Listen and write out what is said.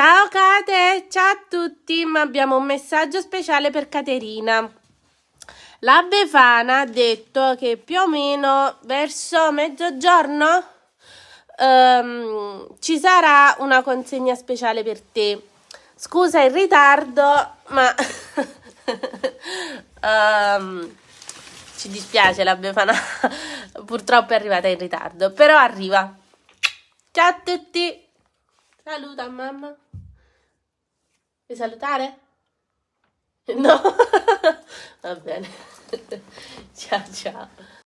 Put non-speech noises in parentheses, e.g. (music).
Ciao Cate, ciao a tutti, ma abbiamo un messaggio speciale per Caterina. La Befana ha detto che più o meno verso mezzogiorno ehm, ci sarà una consegna speciale per te. Scusa il ritardo, ma um, (laughs) ci dispiace la Befana, (laughs) purtroppo è arrivata in ritardo, però arriva. Ciao a tutti! Saluta mamma! Vuoi salutare? No? (laughs) Va bene. (laughs) ciao ciao.